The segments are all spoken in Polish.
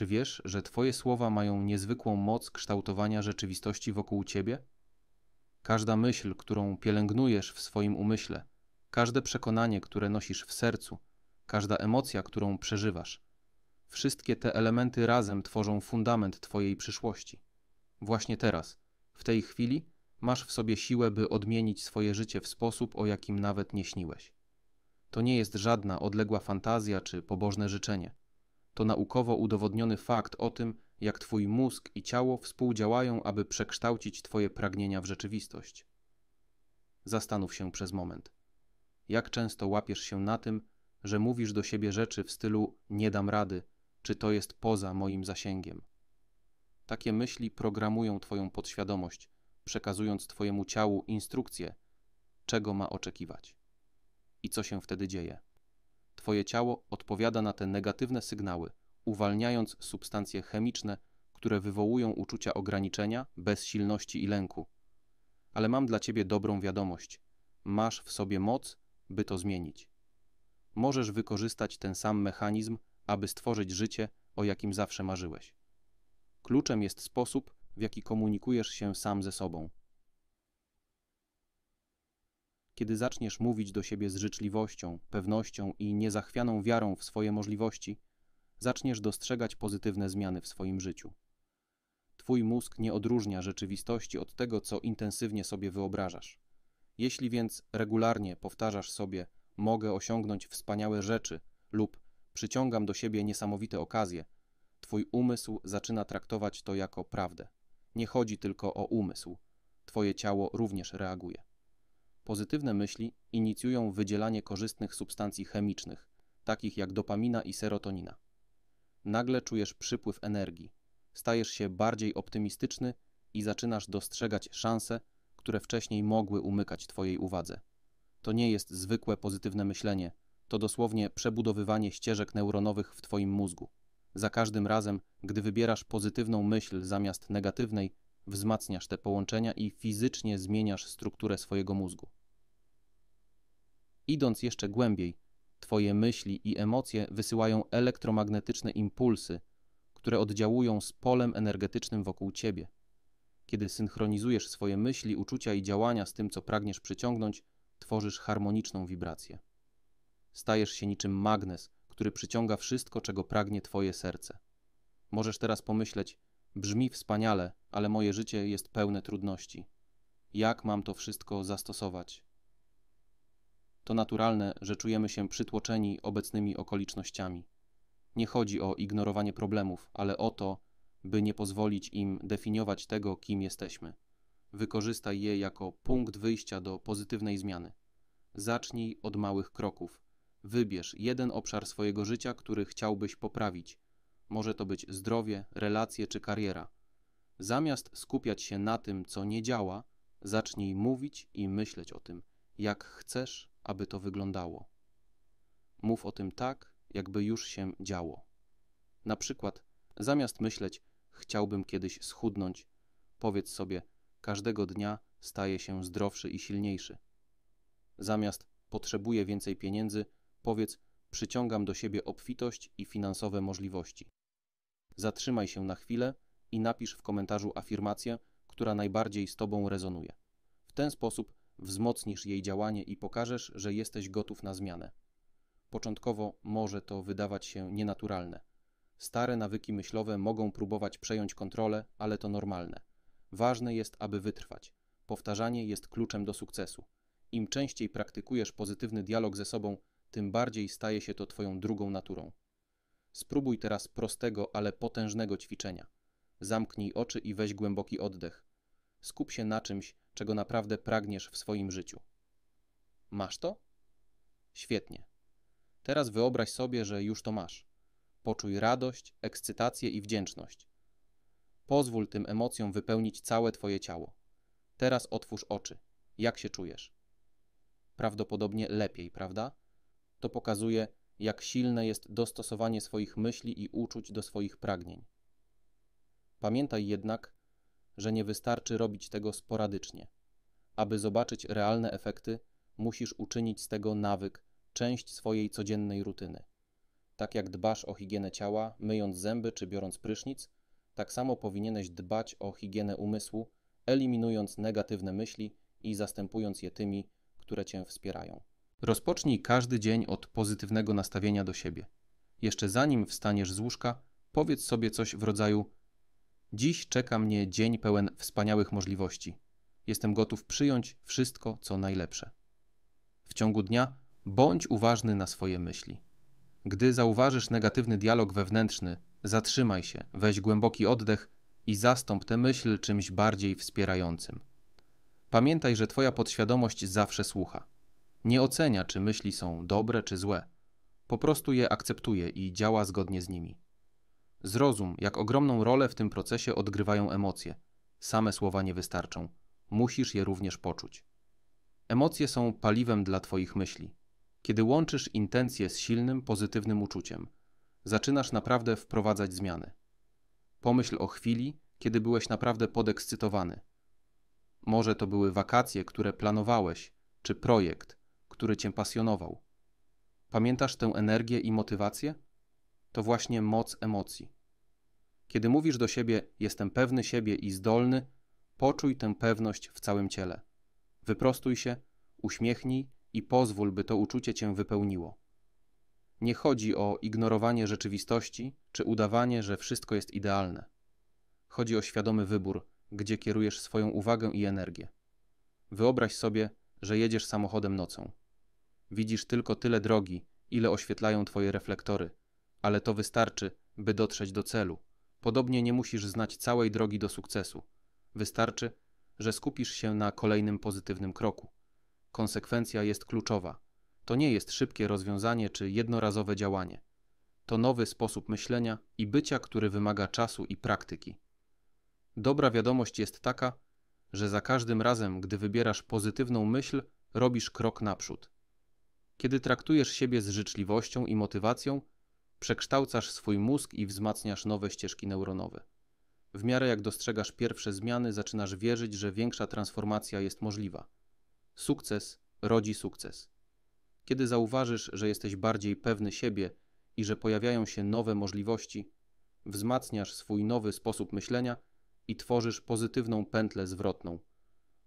Czy wiesz, że Twoje słowa mają niezwykłą moc kształtowania rzeczywistości wokół Ciebie? Każda myśl, którą pielęgnujesz w swoim umyśle, każde przekonanie, które nosisz w sercu, każda emocja, którą przeżywasz, wszystkie te elementy razem tworzą fundament Twojej przyszłości. Właśnie teraz, w tej chwili, masz w sobie siłę, by odmienić swoje życie w sposób, o jakim nawet nie śniłeś. To nie jest żadna odległa fantazja czy pobożne życzenie to naukowo udowodniony fakt o tym, jak twój mózg i ciało współdziałają, aby przekształcić twoje pragnienia w rzeczywistość. Zastanów się przez moment. Jak często łapiesz się na tym, że mówisz do siebie rzeczy w stylu nie dam rady, czy to jest poza moim zasięgiem? Takie myśli programują Twoją podświadomość, przekazując Twojemu ciału instrukcje, czego ma oczekiwać. I co się wtedy dzieje? Twoje ciało odpowiada na te negatywne sygnały, uwalniając substancje chemiczne, które wywołują uczucia ograniczenia, bezsilności i lęku. Ale mam dla Ciebie dobrą wiadomość. Masz w sobie moc, by to zmienić. Możesz wykorzystać ten sam mechanizm, aby stworzyć życie, o jakim zawsze marzyłeś. Kluczem jest sposób, w jaki komunikujesz się sam ze sobą. Kiedy zaczniesz mówić do siebie z życzliwością, pewnością i niezachwianą wiarą w swoje możliwości, zaczniesz dostrzegać pozytywne zmiany w swoim życiu. Twój mózg nie odróżnia rzeczywistości od tego, co intensywnie sobie wyobrażasz. Jeśli więc regularnie powtarzasz sobie: Mogę osiągnąć wspaniałe rzeczy lub przyciągam do siebie niesamowite okazje, Twój umysł zaczyna traktować to jako prawdę. Nie chodzi tylko o umysł. Twoje ciało również reaguje. Pozytywne myśli inicjują wydzielanie korzystnych substancji chemicznych, takich jak dopamina i serotonina. Nagle czujesz przypływ energii, stajesz się bardziej optymistyczny i zaczynasz dostrzegać szanse, które wcześniej mogły umykać Twojej uwadze. To nie jest zwykłe pozytywne myślenie, to dosłownie przebudowywanie ścieżek neuronowych w Twoim mózgu. Za każdym razem, gdy wybierasz pozytywną myśl zamiast negatywnej, wzmacniasz te połączenia i fizycznie zmieniasz strukturę swojego mózgu. Idąc jeszcze głębiej, Twoje myśli i emocje wysyłają elektromagnetyczne impulsy, które oddziałują z polem energetycznym wokół Ciebie. Kiedy synchronizujesz swoje myśli, uczucia i działania z tym, co pragniesz przyciągnąć, tworzysz harmoniczną wibrację. Stajesz się niczym magnes, który przyciąga wszystko, czego pragnie Twoje serce. Możesz teraz pomyśleć: Brzmi wspaniale, ale moje życie jest pełne trudności. Jak mam to wszystko zastosować? To naturalne, że czujemy się przytłoczeni obecnymi okolicznościami. Nie chodzi o ignorowanie problemów, ale o to, by nie pozwolić im definiować tego, kim jesteśmy. Wykorzystaj je jako punkt wyjścia do pozytywnej zmiany. Zacznij od małych kroków. Wybierz jeden obszar swojego życia, który chciałbyś poprawić. Może to być zdrowie, relacje czy kariera. Zamiast skupiać się na tym, co nie działa, zacznij mówić i myśleć o tym, jak chcesz aby to wyglądało. Mów o tym tak, jakby już się działo. Na przykład, zamiast myśleć, chciałbym kiedyś schudnąć, powiedz sobie, każdego dnia staje się zdrowszy i silniejszy. Zamiast potrzebuję więcej pieniędzy, powiedz, przyciągam do siebie obfitość i finansowe możliwości. Zatrzymaj się na chwilę i napisz w komentarzu afirmację, która najbardziej z Tobą rezonuje. W ten sposób wzmocnisz jej działanie i pokażesz, że jesteś gotów na zmianę. Początkowo może to wydawać się nienaturalne. Stare nawyki myślowe mogą próbować przejąć kontrolę, ale to normalne. Ważne jest, aby wytrwać. Powtarzanie jest kluczem do sukcesu. Im częściej praktykujesz pozytywny dialog ze sobą, tym bardziej staje się to Twoją drugą naturą. Spróbuj teraz prostego, ale potężnego ćwiczenia. Zamknij oczy i weź głęboki oddech. Skup się na czymś, czego naprawdę pragniesz w swoim życiu. Masz to? Świetnie. Teraz wyobraź sobie, że już to masz. Poczuj radość, ekscytację i wdzięczność. Pozwól tym emocjom wypełnić całe Twoje ciało. Teraz otwórz oczy. Jak się czujesz? Prawdopodobnie lepiej, prawda? To pokazuje, jak silne jest dostosowanie swoich myśli i uczuć do swoich pragnień. Pamiętaj jednak, że nie wystarczy robić tego sporadycznie. Aby zobaczyć realne efekty, musisz uczynić z tego nawyk, część swojej codziennej rutyny. Tak jak dbasz o higienę ciała, myjąc zęby czy biorąc prysznic, tak samo powinieneś dbać o higienę umysłu, eliminując negatywne myśli i zastępując je tymi, które cię wspierają. Rozpocznij każdy dzień od pozytywnego nastawienia do siebie. Jeszcze zanim wstaniesz z łóżka, powiedz sobie coś w rodzaju: Dziś czeka mnie dzień pełen wspaniałych możliwości. Jestem gotów przyjąć wszystko, co najlepsze. W ciągu dnia bądź uważny na swoje myśli. Gdy zauważysz negatywny dialog wewnętrzny, zatrzymaj się, weź głęboki oddech i zastąp tę myśl czymś bardziej wspierającym. Pamiętaj, że Twoja podświadomość zawsze słucha. Nie ocenia, czy myśli są dobre czy złe. Po prostu je akceptuje i działa zgodnie z nimi. Zrozum, jak ogromną rolę w tym procesie odgrywają emocje. Same słowa nie wystarczą. Musisz je również poczuć. Emocje są paliwem dla Twoich myśli. Kiedy łączysz intencje z silnym, pozytywnym uczuciem, zaczynasz naprawdę wprowadzać zmiany. Pomyśl o chwili, kiedy byłeś naprawdę podekscytowany. Może to były wakacje, które planowałeś, czy projekt, który Cię pasjonował. Pamiętasz tę energię i motywację? to właśnie moc emocji. Kiedy mówisz do siebie: Jestem pewny siebie i zdolny, poczuj tę pewność w całym ciele. Wyprostuj się, uśmiechnij i pozwól, by to uczucie cię wypełniło. Nie chodzi o ignorowanie rzeczywistości czy udawanie, że wszystko jest idealne. Chodzi o świadomy wybór, gdzie kierujesz swoją uwagę i energię. Wyobraź sobie, że jedziesz samochodem nocą. Widzisz tylko tyle drogi, ile oświetlają twoje reflektory ale to wystarczy, by dotrzeć do celu. Podobnie nie musisz znać całej drogi do sukcesu. Wystarczy, że skupisz się na kolejnym pozytywnym kroku. Konsekwencja jest kluczowa. To nie jest szybkie rozwiązanie czy jednorazowe działanie. To nowy sposób myślenia i bycia, który wymaga czasu i praktyki. Dobra wiadomość jest taka, że za każdym razem, gdy wybierasz pozytywną myśl, robisz krok naprzód. Kiedy traktujesz siebie z życzliwością i motywacją, Przekształcasz swój mózg i wzmacniasz nowe ścieżki neuronowe. W miarę jak dostrzegasz pierwsze zmiany, zaczynasz wierzyć, że większa transformacja jest możliwa. Sukces rodzi sukces. Kiedy zauważysz, że jesteś bardziej pewny siebie i że pojawiają się nowe możliwości, wzmacniasz swój nowy sposób myślenia i tworzysz pozytywną pętlę zwrotną.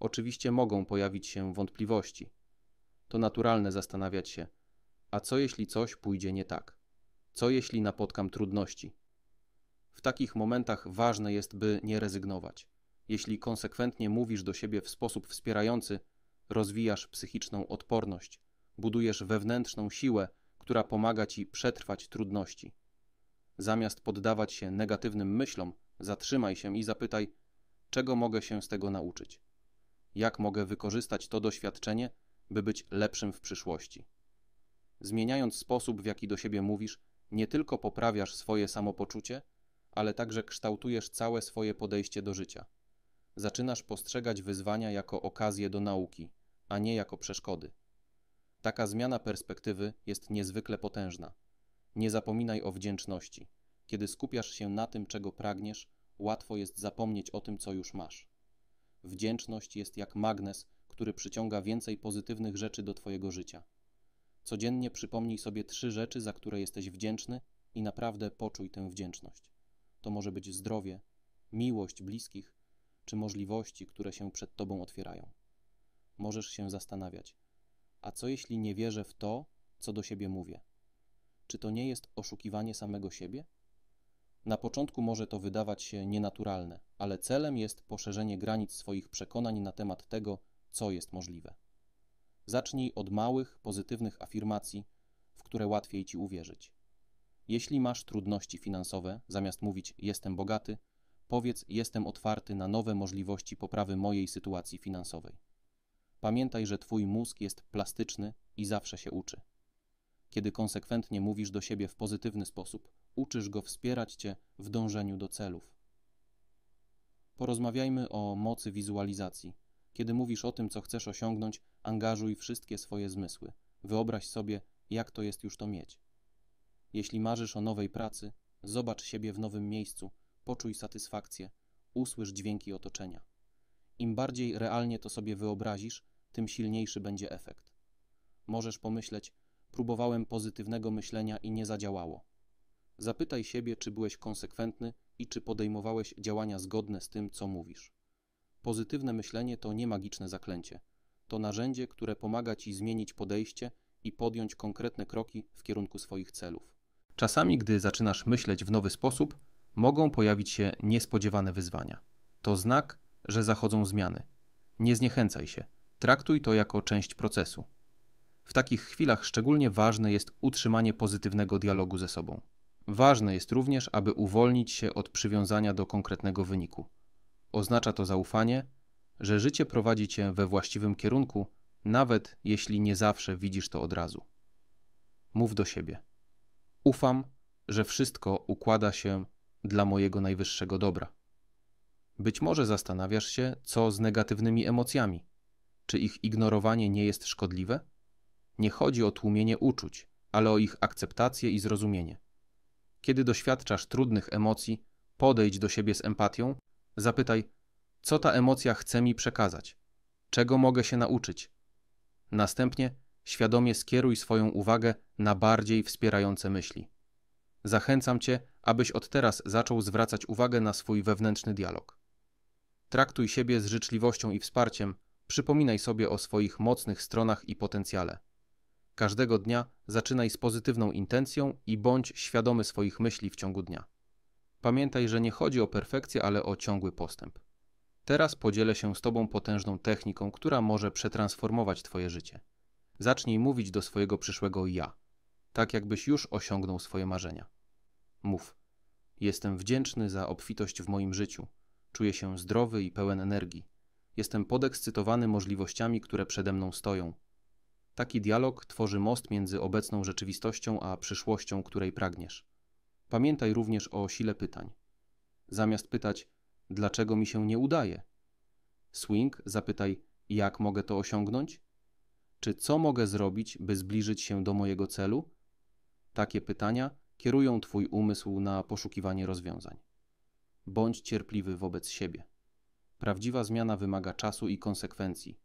Oczywiście mogą pojawić się wątpliwości. To naturalne zastanawiać się, a co jeśli coś pójdzie nie tak? Co jeśli napotkam trudności? W takich momentach ważne jest, by nie rezygnować. Jeśli konsekwentnie mówisz do siebie w sposób wspierający, rozwijasz psychiczną odporność, budujesz wewnętrzną siłę, która pomaga ci przetrwać trudności. Zamiast poddawać się negatywnym myślom, zatrzymaj się i zapytaj, czego mogę się z tego nauczyć? Jak mogę wykorzystać to doświadczenie, by być lepszym w przyszłości? Zmieniając sposób, w jaki do siebie mówisz, nie tylko poprawiasz swoje samopoczucie, ale także kształtujesz całe swoje podejście do życia. Zaczynasz postrzegać wyzwania jako okazję do nauki, a nie jako przeszkody. Taka zmiana perspektywy jest niezwykle potężna. Nie zapominaj o wdzięczności. Kiedy skupiasz się na tym, czego pragniesz, łatwo jest zapomnieć o tym, co już masz. Wdzięczność jest jak magnes, który przyciąga więcej pozytywnych rzeczy do Twojego życia. Codziennie przypomnij sobie trzy rzeczy, za które jesteś wdzięczny i naprawdę poczuj tę wdzięczność. To może być zdrowie, miłość bliskich czy możliwości, które się przed tobą otwierają. Możesz się zastanawiać, a co jeśli nie wierzę w to, co do siebie mówię? Czy to nie jest oszukiwanie samego siebie? Na początku może to wydawać się nienaturalne, ale celem jest poszerzenie granic swoich przekonań na temat tego, co jest możliwe. Zacznij od małych, pozytywnych afirmacji, w które łatwiej ci uwierzyć. Jeśli masz trudności finansowe, zamiast mówić jestem bogaty, powiedz jestem otwarty na nowe możliwości poprawy mojej sytuacji finansowej. Pamiętaj, że twój mózg jest plastyczny i zawsze się uczy. Kiedy konsekwentnie mówisz do siebie w pozytywny sposób, uczysz go wspierać cię w dążeniu do celów. Porozmawiajmy o mocy wizualizacji kiedy mówisz o tym, co chcesz osiągnąć, angażuj wszystkie swoje zmysły. Wyobraź sobie, jak to jest już to mieć. Jeśli marzysz o nowej pracy, zobacz siebie w nowym miejscu, poczuj satysfakcję, usłysz dźwięki otoczenia. Im bardziej realnie to sobie wyobrazisz, tym silniejszy będzie efekt. Możesz pomyśleć, próbowałem pozytywnego myślenia i nie zadziałało. Zapytaj siebie, czy byłeś konsekwentny i czy podejmowałeś działania zgodne z tym, co mówisz. Pozytywne myślenie to nie magiczne zaklęcie. To narzędzie, które pomaga ci zmienić podejście i podjąć konkretne kroki w kierunku swoich celów. Czasami, gdy zaczynasz myśleć w nowy sposób, mogą pojawić się niespodziewane wyzwania. To znak, że zachodzą zmiany. Nie zniechęcaj się, traktuj to jako część procesu. W takich chwilach szczególnie ważne jest utrzymanie pozytywnego dialogu ze sobą. Ważne jest również, aby uwolnić się od przywiązania do konkretnego wyniku. Oznacza to zaufanie, że życie prowadzi cię we właściwym kierunku, nawet jeśli nie zawsze widzisz to od razu. Mów do siebie. Ufam, że wszystko układa się dla mojego najwyższego dobra. Być może zastanawiasz się, co z negatywnymi emocjami. Czy ich ignorowanie nie jest szkodliwe? Nie chodzi o tłumienie uczuć, ale o ich akceptację i zrozumienie. Kiedy doświadczasz trudnych emocji, podejdź do siebie z empatią Zapytaj, co ta emocja chce mi przekazać, czego mogę się nauczyć. Następnie świadomie skieruj swoją uwagę na bardziej wspierające myśli. Zachęcam Cię, abyś od teraz zaczął zwracać uwagę na swój wewnętrzny dialog. Traktuj siebie z życzliwością i wsparciem, przypominaj sobie o swoich mocnych stronach i potencjale. Każdego dnia zaczynaj z pozytywną intencją i bądź świadomy swoich myśli w ciągu dnia. Pamiętaj, że nie chodzi o perfekcję, ale o ciągły postęp. Teraz podzielę się z Tobą potężną techniką, która może przetransformować Twoje życie. Zacznij mówić do swojego przyszłego ja, tak jakbyś już osiągnął swoje marzenia. Mów: Jestem wdzięczny za obfitość w moim życiu. Czuję się zdrowy i pełen energii. Jestem podekscytowany możliwościami, które przede mną stoją. Taki dialog tworzy most między obecną rzeczywistością a przyszłością, której pragniesz. Pamiętaj również o sile pytań. Zamiast pytać, dlaczego mi się nie udaje? Swing zapytaj, jak mogę to osiągnąć? Czy co mogę zrobić, by zbliżyć się do mojego celu? Takie pytania kierują Twój umysł na poszukiwanie rozwiązań. Bądź cierpliwy wobec siebie. Prawdziwa zmiana wymaga czasu i konsekwencji.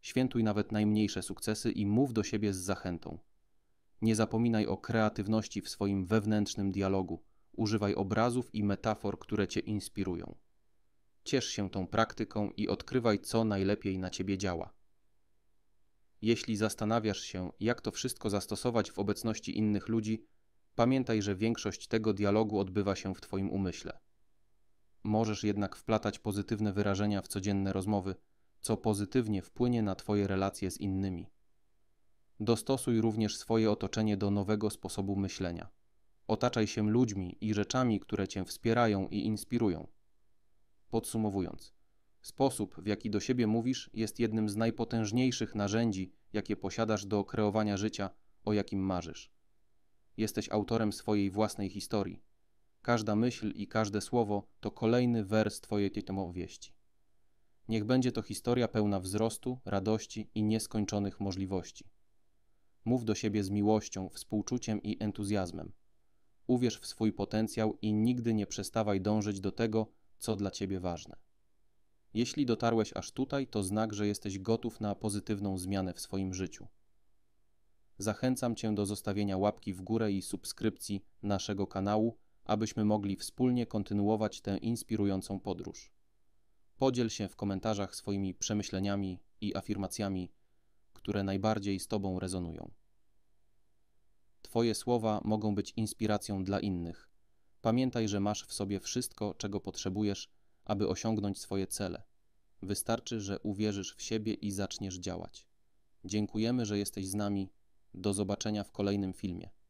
Świętuj nawet najmniejsze sukcesy i mów do siebie z zachętą. Nie zapominaj o kreatywności w swoim wewnętrznym dialogu. Używaj obrazów i metafor, które cię inspirują. Ciesz się tą praktyką i odkrywaj, co najlepiej na ciebie działa. Jeśli zastanawiasz się, jak to wszystko zastosować w obecności innych ludzi, pamiętaj, że większość tego dialogu odbywa się w Twoim umyśle. Możesz jednak wplatać pozytywne wyrażenia w codzienne rozmowy, co pozytywnie wpłynie na Twoje relacje z innymi. Dostosuj również swoje otoczenie do nowego sposobu myślenia. Otaczaj się ludźmi i rzeczami, które cię wspierają i inspirują. Podsumowując, sposób, w jaki do siebie mówisz, jest jednym z najpotężniejszych narzędzi, jakie posiadasz do kreowania życia, o jakim marzysz. Jesteś autorem swojej własnej historii. Każda myśl i każde słowo to kolejny wers Twojej wieści. Niech będzie to historia pełna wzrostu, radości i nieskończonych możliwości. Mów do siebie z miłością, współczuciem i entuzjazmem. Uwierz w swój potencjał i nigdy nie przestawaj dążyć do tego, co dla ciebie ważne. Jeśli dotarłeś aż tutaj, to znak, że jesteś gotów na pozytywną zmianę w swoim życiu. Zachęcam Cię do zostawienia łapki w górę i subskrypcji naszego kanału, abyśmy mogli wspólnie kontynuować tę inspirującą podróż. Podziel się w komentarzach swoimi przemyśleniami i afirmacjami które najbardziej z Tobą rezonują. Twoje słowa mogą być inspiracją dla innych. Pamiętaj, że masz w sobie wszystko, czego potrzebujesz, aby osiągnąć swoje cele. Wystarczy, że uwierzysz w siebie i zaczniesz działać. Dziękujemy, że jesteś z nami. Do zobaczenia w kolejnym filmie.